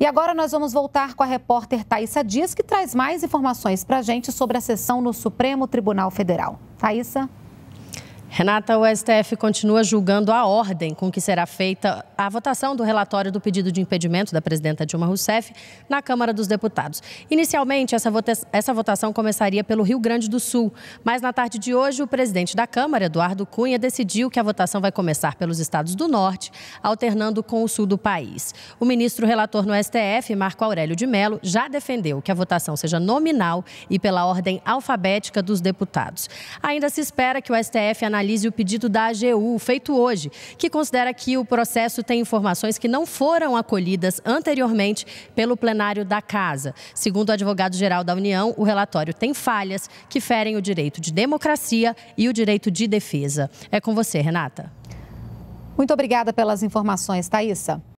E agora nós vamos voltar com a repórter Thaisa Dias, que traz mais informações para a gente sobre a sessão no Supremo Tribunal Federal. Thaisa. Renata, o STF continua julgando a ordem com que será feita a votação do relatório do pedido de impedimento da presidenta Dilma Rousseff na Câmara dos Deputados. Inicialmente, essa, vota essa votação começaria pelo Rio Grande do Sul, mas na tarde de hoje, o presidente da Câmara, Eduardo Cunha, decidiu que a votação vai começar pelos estados do Norte, alternando com o Sul do país. O ministro relator no STF, Marco Aurélio de Mello, já defendeu que a votação seja nominal e pela ordem alfabética dos deputados. Ainda se espera que o STF analise analise o pedido da AGU, feito hoje, que considera que o processo tem informações que não foram acolhidas anteriormente pelo plenário da Casa. Segundo o advogado-geral da União, o relatório tem falhas que ferem o direito de democracia e o direito de defesa. É com você, Renata. Muito obrigada pelas informações, Thaisa.